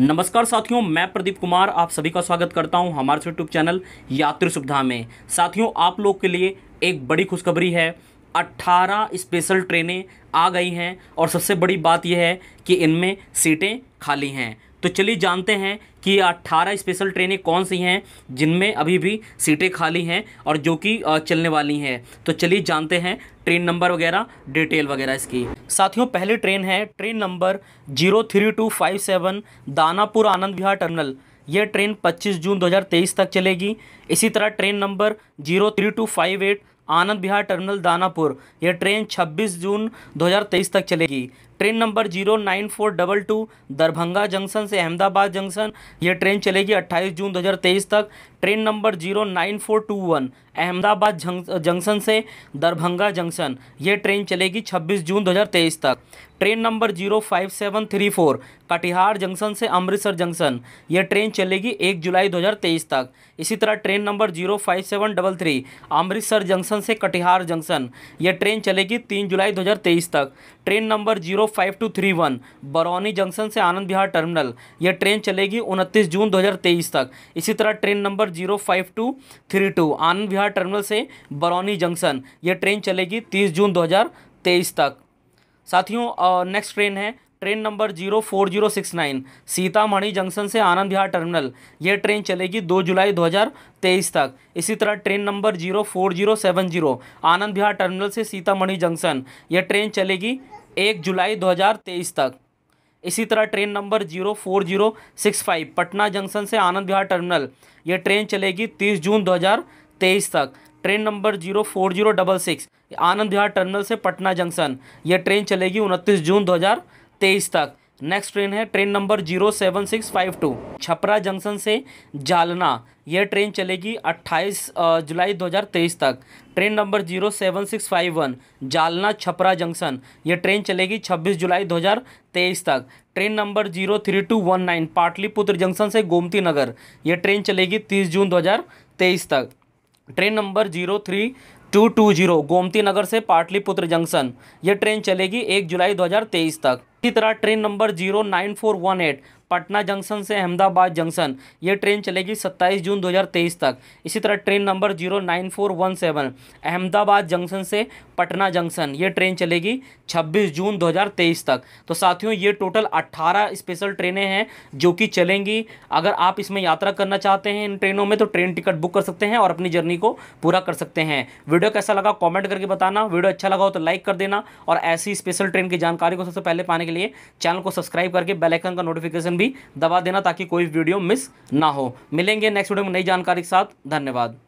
नमस्कार साथियों मैं प्रदीप कुमार आप सभी का स्वागत करता हूं हमारे यूट्यूब चैनल यात्री सुविधा में साथियों आप लोग के लिए एक बड़ी खुशखबरी है 18 स्पेशल ट्रेनें आ गई हैं और सबसे बड़ी बात यह है कि इनमें सीटें खाली हैं तो चलिए जानते हैं कि 18 स्पेशल ट्रेनें कौन सी हैं जिनमें अभी भी सीटें खाली हैं और जो कि चलने वाली हैं तो चलिए जानते हैं ट्रेन नंबर वगैरह डिटेल वगैरह इसकी साथियों पहली ट्रेन है train number zero three two five seven Danapur Anand Vihar terminal यह ट्रेन 25 जून 2023 तक चलेगी इसी तरह train number zero three two five eight Anand Bihar terminal Danapur यह ट्रेन 26 जून 2023 तक चलेगी train number zero nine four double two Darbhanga junction से अहमदाबाद जंक्शन यह ट्रेन चलेगी 28 जून 2023 तक train number zero nine four two one Ahmedabad junction से दरभंगा जंक्शन यह ट्रेन चलेगी 26 जून 2023 तक train number zero five seven three four Katihar junction से अमृतसर जंक्शन यह ट्रेन चलेगी एक जुलाई दो हज़ार तेईस तक इसी तरह train number zero five seven double three Amritsar junction से कटिहार जंक्शन यह ट्रेन चलेगी तीन जुलाई दो हज़ार तेईस तक train number zero five two three one Barauni junction से आनंद बिहार टर्मिनल यह ट्रेन चलेगी उनतीस जून दो हज़ार तेईस तक इसी तरह train number zero five two three two Anand Bihar terminal से बरौनी जंक्शन यह ट्रेन चलेगी तीस जून दो हज़ार तेईस तक साथियों नेक्स्ट ट्रेन है train number zero four zero six nine Sitamarhi junction से आनंद विहार टर्मिनल ये ट्रेन चलेगी दो जुलाई दो हज़ार तेईस तक इसी तरह train number zero four zero seven zero Anand Vihar terminal से सीतामढ़ी जंक्शन ये ट्रेन चलेगी एक जुलाई दो हज़ार तेईस तक इसी तरह train number zero four zero six five Patna junction से आनंद विहार टर्मिनल ये ट्रेन चलेगी तीस जून दो हज़ार तेईस तक train number zero four zero double six Anand Vihar terminal से पटना जंक्शन यह ट्रेन चलेगी उनतीस जून 2023 तक नेक्स्ट ट्रेन है train number zero seven six five two Chhapra junction से जालना यह ट्रेन चलेगी 28 जुलाई 2023 तक train number zero seven six five one Jalna Chhapra junction यह ट्रेन चलेगी 26 जुलाई 2023 तक train number zero three two one nine Pataliputra junction से गोमती नगर यह ट्रेन चलेगी 30 जून 2023 तक train number zero three two two zero Gomti Nagar से पाटलिपुत्र जंक्शन ये ट्रेन चलेगी एक जुलाई दो हजार तेईस तक इसी तरह train number zero nine four one eight Patna junction से अहमदाबाद जंक्शन ये ट्रेन चलेगी 27 जून 2023 तक इसी तरह train number zero nine four one seven Ahmedabad junction से पटना जंक्शन ये ट्रेन चलेगी 26 जून 2023 तक तो साथियों ये टोटल 18 स्पेशल ट्रेनें हैं जो कि चलेंगी अगर आप इसमें यात्रा करना चाहते हैं इन ट्रेनों में तो ट्रेन टिकट बुक कर सकते हैं और अपनी जर्नी को पूरा कर सकते हैं वीडियो कैसा लगा कॉमेंट करके बताना वीडियो अच्छा लगा हो तो लाइक कर देना और ऐसी स्पेशल ट्रेन की जानकारी को सबसे पहले पाने के लिए चैनल को सब्सक्राइब करके बेलाइकन का नोटिफिकेशन भी भी दबा देना ताकि कोई वीडियो मिस ना हो मिलेंगे नेक्स्ट वीडियो में नई जानकारी के साथ धन्यवाद